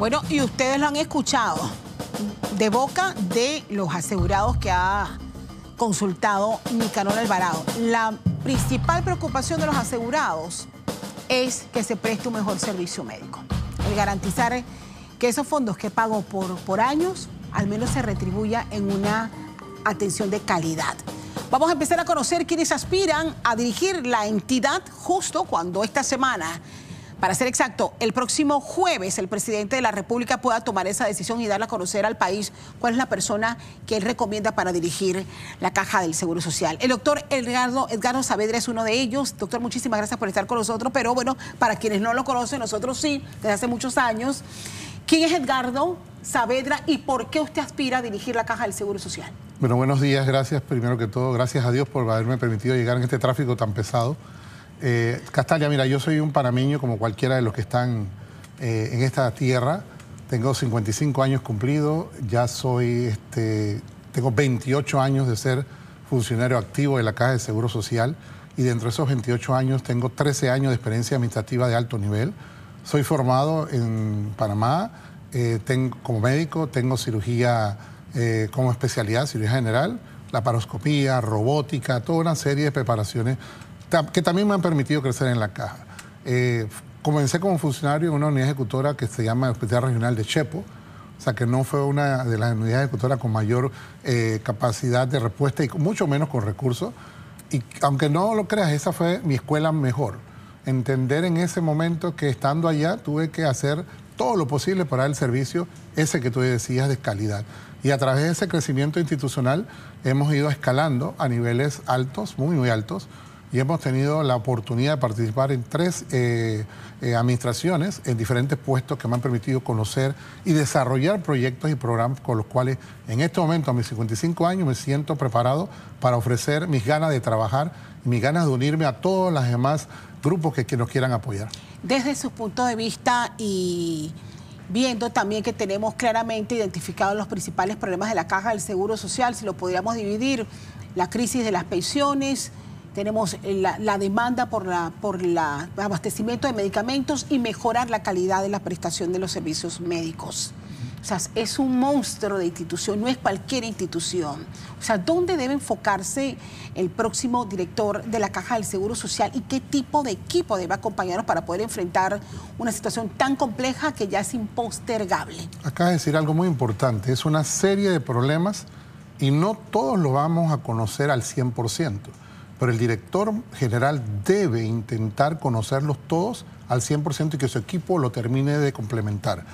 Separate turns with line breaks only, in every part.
Bueno, y ustedes lo han escuchado de boca de los asegurados que ha consultado Nicanor Alvarado. La principal preocupación de los asegurados es que se preste un mejor servicio médico. El garantizar que esos fondos que pago por, por años al menos se retribuya en una atención de calidad. Vamos a empezar a conocer quienes aspiran a dirigir la entidad justo cuando esta semana para ser exacto, el próximo jueves el presidente de la República pueda tomar esa decisión y darla a conocer al país cuál es la persona que él recomienda para dirigir la caja del Seguro Social. El doctor Edgardo, Edgardo Saavedra es uno de ellos. Doctor, muchísimas gracias por estar con nosotros, pero bueno, para quienes no lo conocen, nosotros sí, desde hace muchos años. ¿Quién es Edgardo Saavedra y por qué usted aspira a dirigir la Caja del Seguro Social?
Bueno, buenos días, gracias primero que todo, gracias a Dios por haberme permitido llegar en este tráfico tan pesado eh, Castalia, mira, yo soy un panameño como cualquiera de los que están eh, en esta tierra. Tengo 55 años cumplidos, ya soy, este, tengo 28 años de ser funcionario activo de la Caja de Seguro Social y dentro de esos 28 años tengo 13 años de experiencia administrativa de alto nivel. Soy formado en Panamá eh, tengo, como médico, tengo cirugía eh, como especialidad, cirugía general, laparoscopía, robótica, toda una serie de preparaciones que también me han permitido crecer en la caja. Eh, comencé como funcionario en una unidad ejecutora que se llama Hospital Regional de Chepo, o sea que no fue una de las unidades ejecutoras con mayor eh, capacidad de respuesta y mucho menos con recursos. Y aunque no lo creas, esa fue mi escuela mejor. Entender en ese momento que estando allá tuve que hacer todo lo posible para el servicio, ese que tú decías de calidad. Y a través de ese crecimiento institucional hemos ido escalando a niveles altos, muy, muy altos y hemos tenido la oportunidad de participar en tres eh, eh, administraciones en diferentes puestos que me han permitido conocer y desarrollar proyectos y programas con los cuales en este momento, a mis 55 años, me siento preparado para ofrecer mis ganas de trabajar mis ganas de unirme a todos los demás grupos que, nos quieran apoyar.
Desde su punto de vista y viendo también que tenemos claramente identificados los principales problemas de la caja del Seguro Social, si lo podríamos dividir, la crisis de las pensiones, tenemos eh, la, demanda por el abastecimiento de medicamentos y mejorar la calidad de la prestación de los servicios médicos. O sea, es un monstruo de institución, no es cualquier institución. O sea, ¿dónde debe enfocarse el próximo director de la Caja del Seguro Social y qué tipo de equipo debe acompañarnos para poder enfrentar una situación tan compleja que ya es impostergable?
Acaba de decir algo muy importante, es una serie de problemas y no todos lo vamos a conocer al 100%. Pero el director general debe intentar conocerlos todos al 100% y que su equipo lo termine de complementar.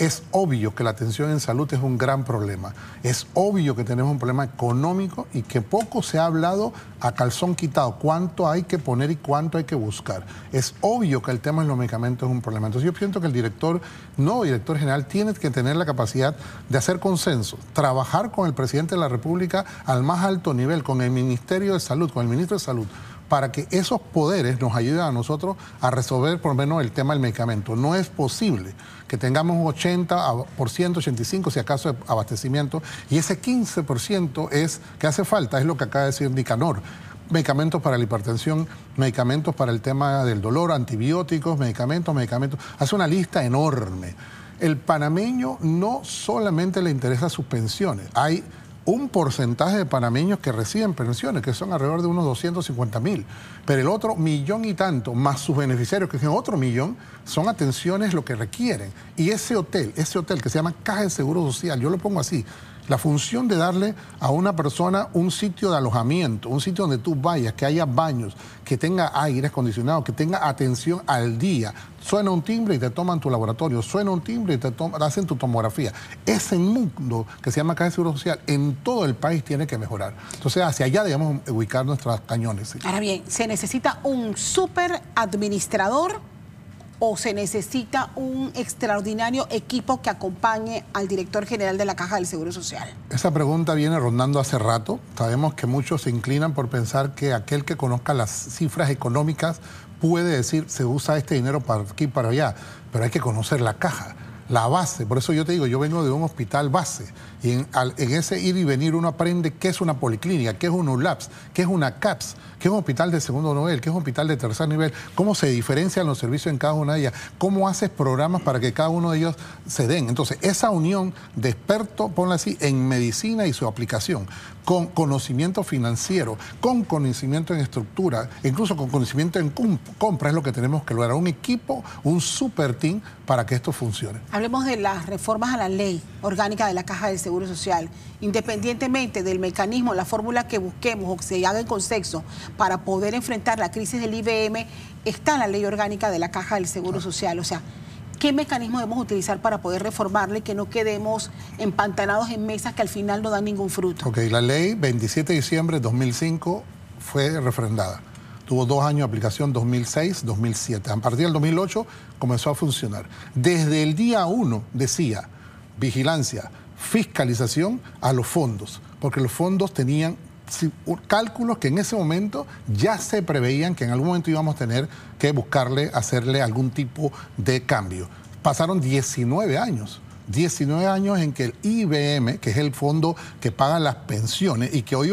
Es obvio que la atención en salud es un gran problema. Es obvio que tenemos un problema económico y que poco se ha hablado a calzón quitado. Cuánto hay que poner y cuánto hay que buscar. Es obvio que el tema de los medicamentos es un problema. Entonces yo siento que el director, no director general, tiene que tener la capacidad de hacer consenso, trabajar con el presidente de la República al más alto nivel, con el Ministerio de Salud, con el ministro de Salud para que esos poderes nos ayuden a nosotros a resolver por lo menos el tema del medicamento. No es posible que tengamos un 80%, 85% si acaso de abastecimiento, y ese 15% es que hace falta, es lo que acaba de decir Nicanor medicamentos para la hipertensión, medicamentos para el tema del dolor, antibióticos, medicamentos, medicamentos. Hace una lista enorme. El panameño no solamente le interesa sus pensiones, hay un porcentaje de panameños que reciben pensiones, que son alrededor de unos 250 mil, pero el otro millón y tanto, más sus beneficiarios, que es otro millón, son atenciones lo que requieren. Y ese hotel, ese hotel que se llama Caja de Seguro Social, yo lo pongo así, la función de darle a una persona un sitio de alojamiento, un sitio donde tú vayas, que haya baños, que tenga aire acondicionado, que tenga atención al día. Suena un timbre y te toman tu laboratorio, suena un timbre y te hacen tu tomografía. Ese mundo que se llama Caja de Seguro Social en todo el país tiene que mejorar. Entonces, hacia allá debemos ubicar nuestros cañones.
Ahora bien, se necesita un super administrador o se necesita un extraordinario equipo que acompañe al director general de la Caja del Seguro Social?
Esa pregunta viene rondando hace rato. Sabemos que muchos se inclinan por pensar que aquel que conozca las cifras económicas puede decir se usa este dinero para aquí y para allá, pero hay que conocer la caja la base. Por eso yo te digo, yo vengo de un hospital base. Y en, ese ir y venir uno aprende qué es una policlínica, qué es un ULAPS, qué es una CAPS, qué es un hospital de segundo nivel, qué es un hospital de tercer nivel, cómo se diferencian los servicios en cada una de ellas, cómo haces programas para que cada uno de ellos se den. Entonces, esa unión de expertos, ponla así, en medicina y su aplicación, con conocimiento financiero, con conocimiento en estructura, incluso con conocimiento en compra, es lo que tenemos que lograr. Un equipo, un super team para que esto funcione
hablemos de las reformas a la ley orgánica de la Caja del Seguro Social. Independientemente del mecanismo, la fórmula que busquemos o que se haga en consenso para poder enfrentar la crisis del IBM, está la ley orgánica de la Caja del Seguro ah. Social. O sea, ¿qué mecanismo debemos utilizar para poder reformarla y que no quedemos empantanados en mesas que al final no dan ningún fruto? Ok,
la ley 27 de diciembre de 2005 fue refrendada. Tuvo dos años de aplicación, 2006, 2007. A partir del 2008 comenzó a funcionar. Desde el día uno decía vigilancia, fiscalización a los fondos, porque los fondos tenían cálculos que en ese momento ya se preveían que en algún momento íbamos a tener que buscarle, hacerle algún tipo de cambio. Pasaron 19 años 19 años en que el IBM, que es el fondo que paga las pensiones y que hoy,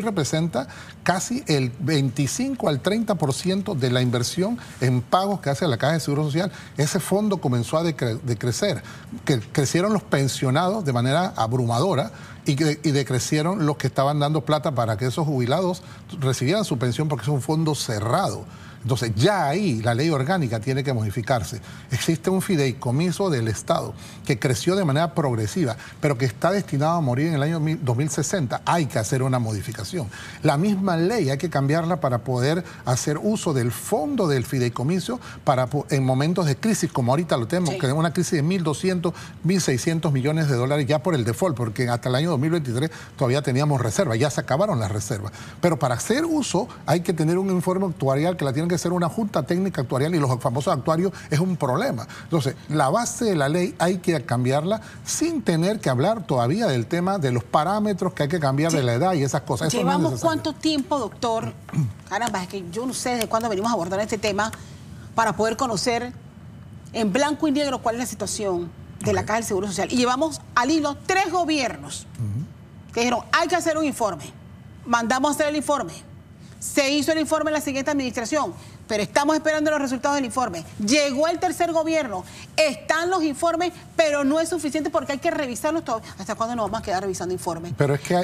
representa casi el 25 al 30% de la inversión en pagos que hace la Caja de Seguro Social, ese fondo comenzó a decrecer. Que crecieron los pensionados de manera abrumadora y, que, y decrecieron los que estaban dando plata para que esos jubilados recibieran su pensión porque es un fondo cerrado. Entonces, ya ahí la ley orgánica tiene que modificarse. Existe un fideicomiso del Estado que creció de manera progresiva, pero que está destinado a morir en el año 2060. Hay que hacer una modificación. La misma ley hay que cambiarla para poder hacer uso del fondo del fideicomiso para en momentos de crisis, como ahorita lo tenemos, que tenemos una crisis de 1.200, 1.600 millones de dólares ya por el default, porque hasta el año 2023 todavía teníamos reservas, ya se acabaron las reservas. Pero para hacer uso hay que tener un informe actuarial que la tienen que ser una junta técnica actuarial y los famosos actuarios es un problema. Entonces, la base de la ley hay que cambiarla sin tener que hablar todavía del tema de los parámetros que hay que cambiar de la edad y esas cosas. Llevamos cuánto
tiempo, doctor, caramba, es que yo no sé desde cuándo venimos a abordar este tema para poder conocer en blanco y negro cuál es la situación de la Caja del Seguro Social. Y llevamos al hilo tres gobiernos que dijeron, hay que hacer un informe. Mandamos a hacer el informe se hizo el informe en la siguiente administración, pero estamos esperando los resultados del informe. Llegó el tercer gobierno, están los informes, pero no es suficiente porque hay que revisarlos todos. ¿Hasta cuándo nos vamos a quedar revisando informes?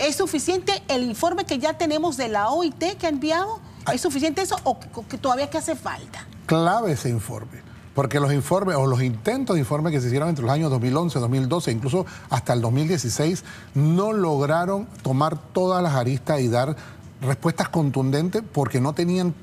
es suficiente el informe que ya tenemos de la OIT que ha enviado? ¿Es suficiente eso o que todavía que hace falta?
Clave ese informe porque los informes o los intentos de informes que se hicieron entre los años 2011, 2012, incluso hasta el 2016, no lograron tomar todas las aristas y dar respuestas contundentes porque no tenían...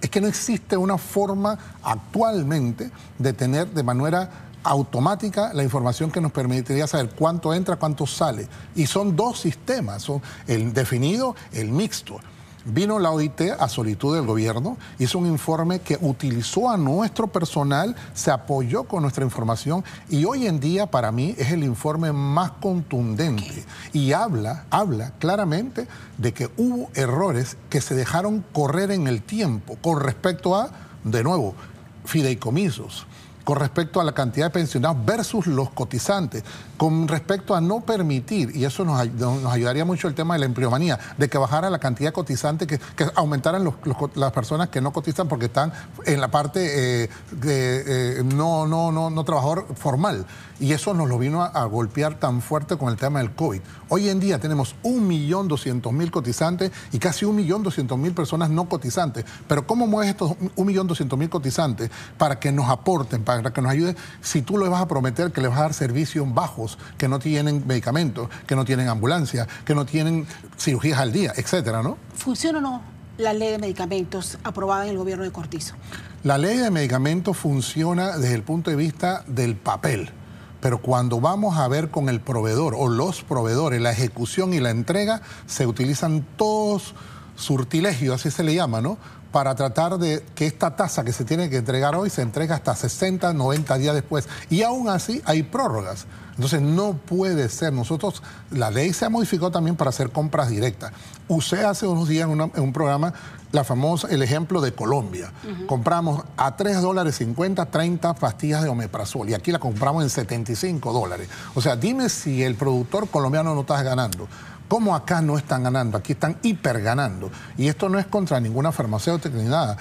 Es que no existe una forma actualmente de tener de manera automática la información que nos permitiría saber cuánto entra, cuánto sale. Y son dos sistemas, son el definido, el mixto. Vino la OIT a solicitud del gobierno, hizo un informe que utilizó a nuestro personal, se apoyó con nuestra información y hoy en día para mí es el informe más contundente y habla, habla claramente de que hubo errores que se dejaron correr en el tiempo con respecto a, de nuevo, fideicomisos, con respecto a la cantidad de pensionados versus los cotizantes, con respecto a no permitir, y eso nos, ayudaría mucho el tema de la embriomanía, de que bajara la cantidad de cotizantes, que, que aumentaran los, las personas que no cotizan porque están en la parte eh, de, eh, no, no, no, trabajador formal. Y eso nos lo vino a, golpear tan fuerte con el tema del COVID. Hoy en día tenemos 1.200.000 cotizantes y casi 1.200.000 personas no cotizantes. Pero ¿cómo mueves estos 1.200.000 cotizantes para que nos aporten? que nos ayude si tú le vas a prometer que le vas a dar servicios bajos, que no tienen medicamentos, que no tienen ambulancia, que no tienen cirugías al día, etcétera, ¿no?
¿Funciona o no la ley de medicamentos aprobada en el gobierno de Cortizo?
La ley de medicamentos funciona desde el punto de vista del papel pero cuando vamos a ver con el proveedor o los proveedores, la ejecución y la entrega, se utilizan todos surtilegios, así se le llama, ¿no? para tratar de que esta tasa que se tiene que entregar hoy se entregue hasta 60, 90 días después. Y aún así hay prórrogas. Entonces no puede ser. Nosotros, la ley se ha modificado también para hacer compras directas. Usé hace unos días en, un programa la famosa, el ejemplo de Colombia. Compramos a 3 dólares 50, 30 pastillas de omeprazol y aquí la compramos en 75 dólares. O sea, dime si el productor colombiano no está ganando. ¿Cómo acá no están ganando? Aquí están hiper ganando. Y esto no es contra ninguna farmacéutica ni nada.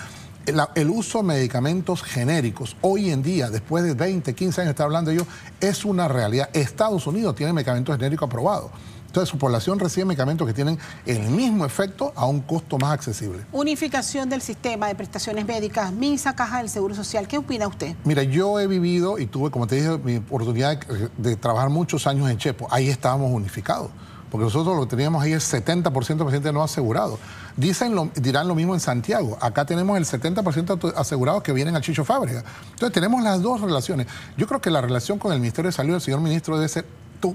El, uso de medicamentos genéricos hoy en día, después de 20, 15 años, está hablando yo, es una realidad. Estados Unidos tiene medicamentos genéricos aprobados. Entonces su población recibe medicamentos que tienen el mismo efecto a un costo más accesible.
Unificación del sistema de prestaciones médicas, MISA, Caja del Seguro Social. ¿Qué opina usted?
Mira, yo he vivido y tuve, como te dije, mi oportunidad de trabajar muchos años en Chepo. Ahí estábamos unificados porque nosotros lo teníamos ahí es 70% de pacientes no asegurados. Dicen lo, dirán lo mismo en Santiago. Acá tenemos el 70% asegurados que vienen a Chicho Fábrega. Entonces tenemos las dos relaciones. Yo creo que la relación con el Ministerio de Salud del señor ministro debe ser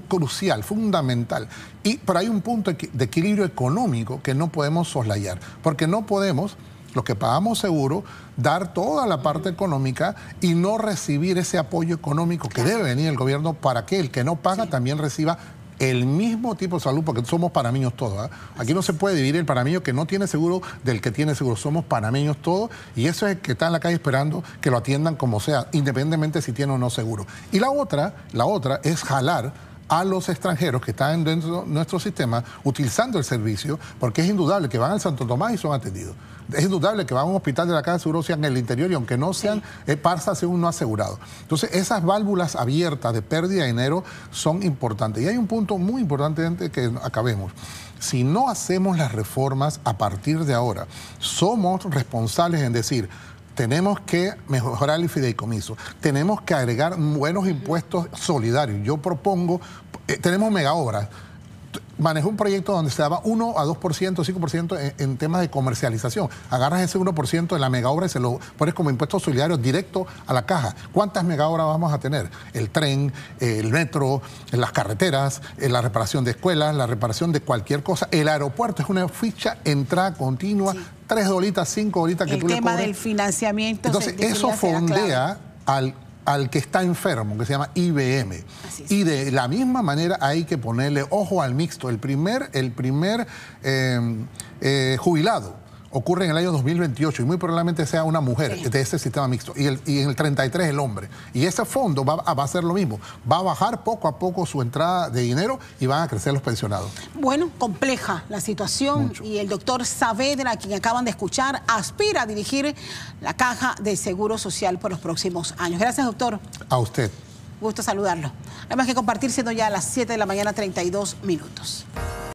crucial, fundamental. Y por ahí un punto de equilibrio económico que no podemos soslayar, porque no podemos los que pagamos seguro, dar toda la parte económica y no recibir ese apoyo económico que debe venir el gobierno para que el que no paga también reciba el mismo tipo de salud, porque somos panameños todos. ¿ah? Aquí no se puede dividir el panameño que no tiene seguro del que tiene seguro. Somos panameños todos y eso es el que está en la calle esperando que lo atiendan como sea, independientemente si tiene o no seguro. Y la otra, la otra es jalar a los extranjeros que están dentro de nuestro sistema utilizando el servicio, porque es indudable que van al Santo Tomás y son atendidos. Es indudable que van a un hospital de la Casa de Seguro, sean en el interior y aunque no sean, sí. Eh, según no asegurado. Entonces, esas válvulas abiertas de pérdida de dinero son importantes. Y hay un punto muy importante que acabemos. Si no hacemos las reformas a partir de ahora, somos responsables en decir, tenemos que mejorar el fideicomiso. Tenemos que agregar buenos impuestos solidarios. Yo propongo, eh, tenemos mega obras manejó un proyecto donde se daba 1 a 2%, 5% en, en, temas de comercialización. Agarras ese 1% de la obra y se lo pones como impuesto auxiliario directo a la caja. ¿Cuántas mega obras vamos a tener? El tren, el metro, las carreteras, eh, la reparación de escuelas, la reparación de cualquier cosa. El aeropuerto es una ficha entrada continua, 3 tres dolitas, cinco dolitas que tú le El tema del
financiamiento. Entonces, eso fondea
al al que está enfermo, que se llama IBM. Y de la misma manera hay que ponerle ojo al mixto. El primer, el primer eh, eh, jubilado ocurre en el año 2028 y muy probablemente sea una mujer de ese sistema mixto y, en el 33 el hombre. Y ese fondo va, a ser lo mismo, va a bajar poco a poco su entrada de dinero y van a crecer los pensionados.
Bueno, compleja la situación y el doctor Saavedra, a quien acaban de escuchar, aspira a dirigir la caja de Seguro Social por los próximos años. Gracias, doctor. A usted. Gusto saludarlo. Además que compartir siendo ya a las 7 de la mañana 32 minutos.